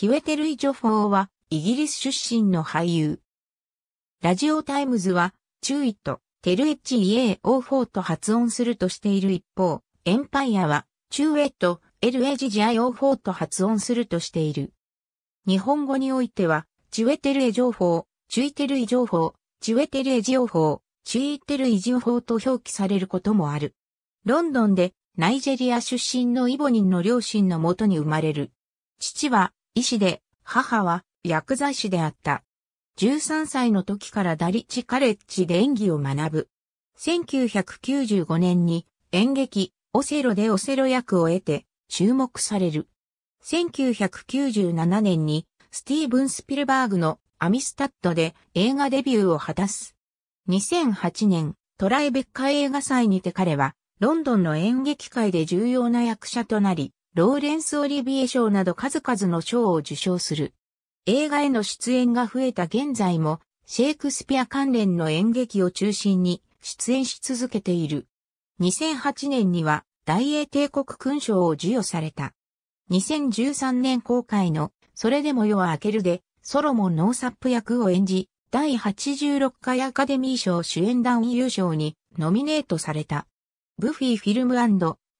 キウェテルイ・ジョフォーは、イギリス出身の俳優。ラジオタイムズは、チューイット、テルエッチ・イエー・オーフォーと発音するとしている一方、エンパイアは、チューエット、エルエジジアイ・オーフォーと発音するとしている。日本語においては、チュエテルエ・ジョフォー、チュイテルイ・ジョフォー、チュエテルエ・ジオフォー、チュイテルイ・ジオフォーと表記されることもある。ロンドンで、ナイジェリア出身のイボニンの両親のもとに生まれる。父は医師で、母は薬剤師であった。13歳の時からダリチカレッジで演技を学ぶ。1995年に演劇オセロでオセロ役を得て注目される。1997年にスティーブン・スピルバーグのアミスタッドで映画デビューを果たす。2008年トライベッカ映画祭にて彼はロンドンの演劇界で重要な役者となり、ローレンス・オリビエ賞など数々の賞を受賞する。映画への出演が増えた現在も、シェイクスピア関連の演劇を中心に出演し続けている。2008年には大英帝国勲章を授与された。2013年公開のそれでも夜は明けるでソロモン・ノーサップ役を演じ、第86回アカデミー賞主演男優賞にノミネートされた。ブフィ・フィルム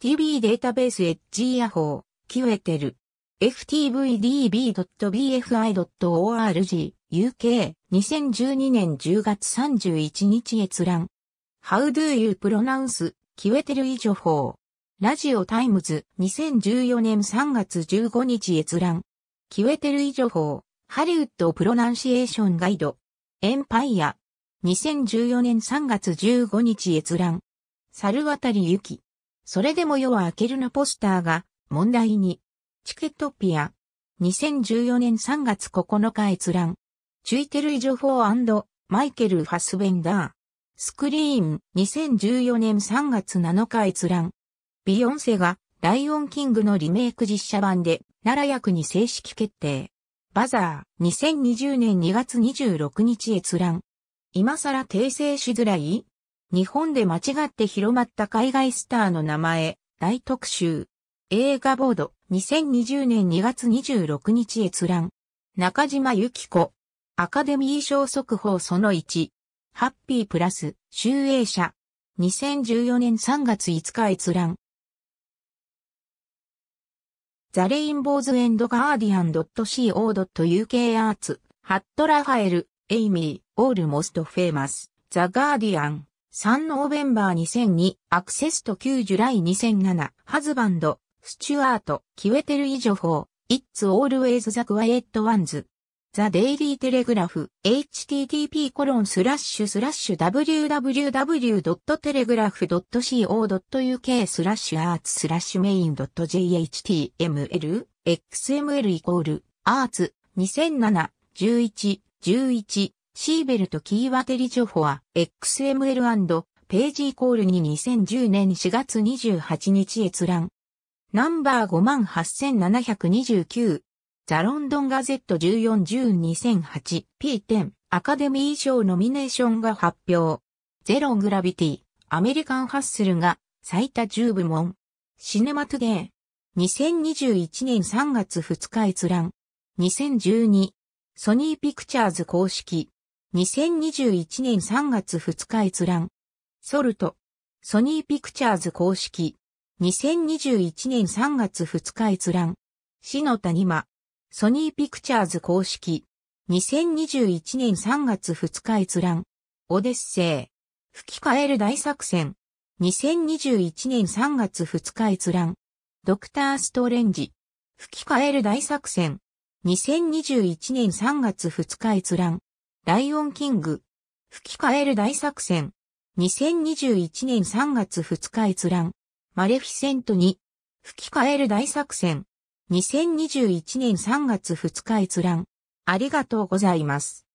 TV データベースエッジイヤホー、キュエテル。ftvdb.bfi.org UK 2012年10月31日閲覧。How do you pronounce キュエテル以上法。ラジオタイムズ2014年3月15日閲覧。キュエテル以上法。ハリウッドプロナンシエーションガイド。エンパイア。2014年3月15日閲覧。猿渡ゆき。それでも夜は明けるなポスターが問題に。チケットピア。2014年3月9日閲覧。チュイテルイジョフォーマイケル・ファスベンダー。スクリーン2014年3月7日閲覧。ビヨンセがライオンキングのリメイク実写版で奈良役に正式決定。バザー2020年2月26日閲覧。今更訂正しづらい日本で間違って広まった海外スターの名前、大特集。映画ボード、2020年2月26日閲覧。中島由紀子。アカデミー賞速報その1。ハッピープラス、集英社。2014年3月5日閲覧。ザ・レインボーズ・エンド・ガーディアン .co.uk アーツ、ハット・ラファエル、エイミー、オールモスト・フェイマス、ザ・ガーディアン。3ノーベンバー2002、アクセスと9ジュライ2007、ハズバンド、スチュアート、キュエテル以上法、イッツオールウェイズザクワイエットワンズ。ザ・デイリー・テレグラフ、http コロンスラッシュスラッシュ www.telegraph.co.uk スラッシュアーツスラッシュメイン .jhtml xml イコールアーツ2007 11 11シーベルト・キーワテリジョホア、XML& ページイコールに2010年4月28日閲覧。ナンバー58729。ザ・ロンドンガゼット14102008 P10 アカデミー賞ノミネーションが発表。ゼロ・グラビティ、アメリカン・ハッスルが最多10部門。シネマトゥデイ。2021年3月2日閲覧。2012。ソニーピクチャーズ公式。2021年3月2日閲覧。ソルト。ソニーピクチャーズ公式。2021年3月2日閲覧。ノタニマソニーピクチャーズ公式。2021年3月2日閲覧。オデッセイ。吹き替える大作戦。2021年3月2日閲覧。ドクターストレンジ。吹き替える大作戦。2021年3月2日閲覧。ライオンキング、吹き替える大作戦、2021年3月2日閲覧、マレフィセント2、吹き替える大作戦、2021年3月2日閲覧、ありがとうございます。